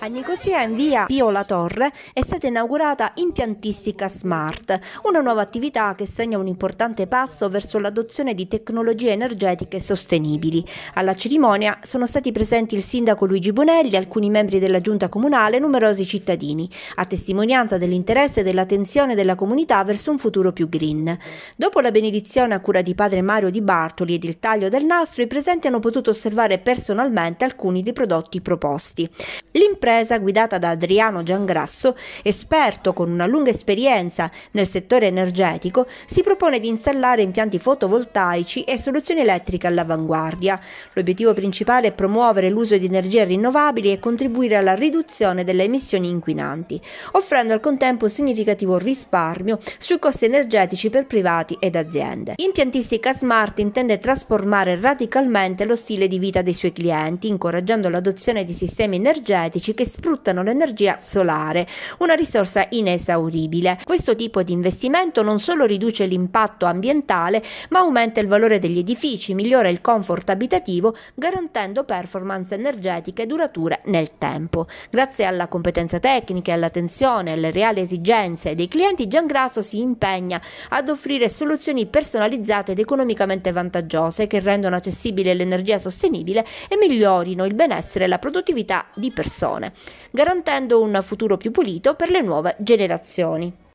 A Nicosia, in via Pio La Torre, è stata inaugurata Impiantistica Smart, una nuova attività che segna un importante passo verso l'adozione di tecnologie energetiche sostenibili. Alla cerimonia sono stati presenti il sindaco Luigi Bonelli, alcuni membri della giunta comunale e numerosi cittadini, a testimonianza dell'interesse e dell'attenzione della comunità verso un futuro più green. Dopo la benedizione a cura di padre Mario Di Bartoli ed il taglio del nastro, i presenti hanno potuto osservare personalmente alcuni dei prodotti proposti. L'impresa impresa guidata da Adriano Giangrasso, esperto con una lunga esperienza nel settore energetico, si propone di installare impianti fotovoltaici e soluzioni elettriche all'avanguardia. L'obiettivo principale è promuovere l'uso di energie rinnovabili e contribuire alla riduzione delle emissioni inquinanti, offrendo al contempo un significativo risparmio sui costi energetici per privati ed aziende. Impiantistica Smart intende trasformare radicalmente lo stile di vita dei suoi clienti, incoraggiando l'adozione di sistemi energetici che sfruttano l'energia solare, una risorsa inesauribile. Questo tipo di investimento non solo riduce l'impatto ambientale, ma aumenta il valore degli edifici, migliora il comfort abitativo, garantendo performance energetiche durature nel tempo. Grazie alla competenza tecnica e all'attenzione alle reali esigenze dei clienti, Giangrasso si impegna ad offrire soluzioni personalizzate ed economicamente vantaggiose che rendono accessibile l'energia sostenibile e migliorino il benessere e la produttività di persone produzione, garantendo un futuro più pulito per le nuove generazioni.